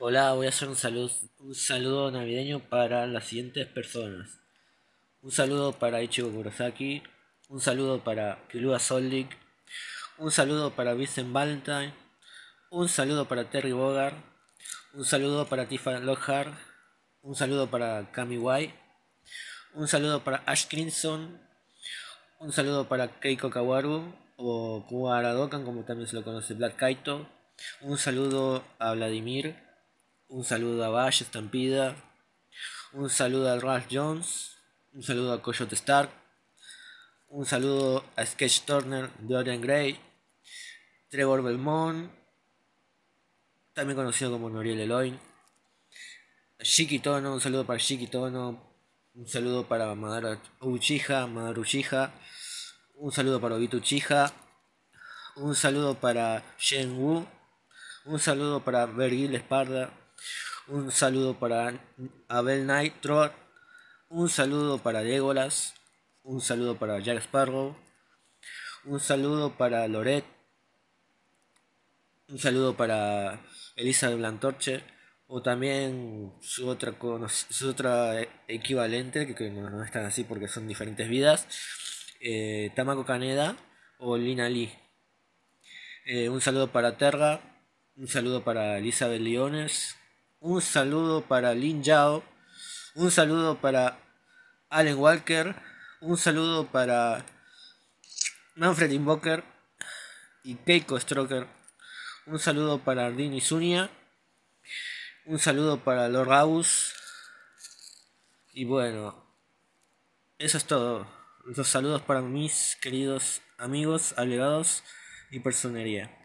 Hola, voy a hacer un saludo, un saludo navideño para las siguientes personas. Un saludo para Ichigo Kurosaki, un saludo para Kilua Soldik, un saludo para Vincent Valentine, un saludo para Terry Bogard, un saludo para Tifa Lockhart, un saludo para Kami White, un saludo para Ash Crimson, un saludo para Keiko Kawaru o ARADOKAN como también se lo conoce Black Kaito, un saludo a Vladimir un saludo a Valle, Estampida. Un saludo a Ralph Jones. Un saludo a Coyote Stark. Un saludo a Sketch Turner, Dorian Gray, Trevor Belmont, también conocido como Noriel Eloy. Shiki Tono, un saludo para Shiki Tono. Un saludo para Madara Uchiha, Un saludo para Obito Uchiha. Un saludo para Shen Wu. Un saludo para Vergil Esparda. Un saludo para Abel Nightrot. Un saludo para Degolas Un saludo para Jack Sparrow. Un saludo para Loret. Un saludo para Elisa de Blantorche. O también su otra, su otra equivalente, que, no, están así porque son diferentes vidas. Eh, Tamaco Caneda o Lina Lee. Eh, un saludo para Terga. Un saludo para Elizabeth Leones. Un saludo para Lin Yao. Un saludo para Allen Walker. Un saludo para Manfred Invoker y Keiko Stroker. Un saludo para Ardini zunia Un saludo para Lord Y bueno, eso es todo. Los saludos para mis queridos amigos, alegados y personería.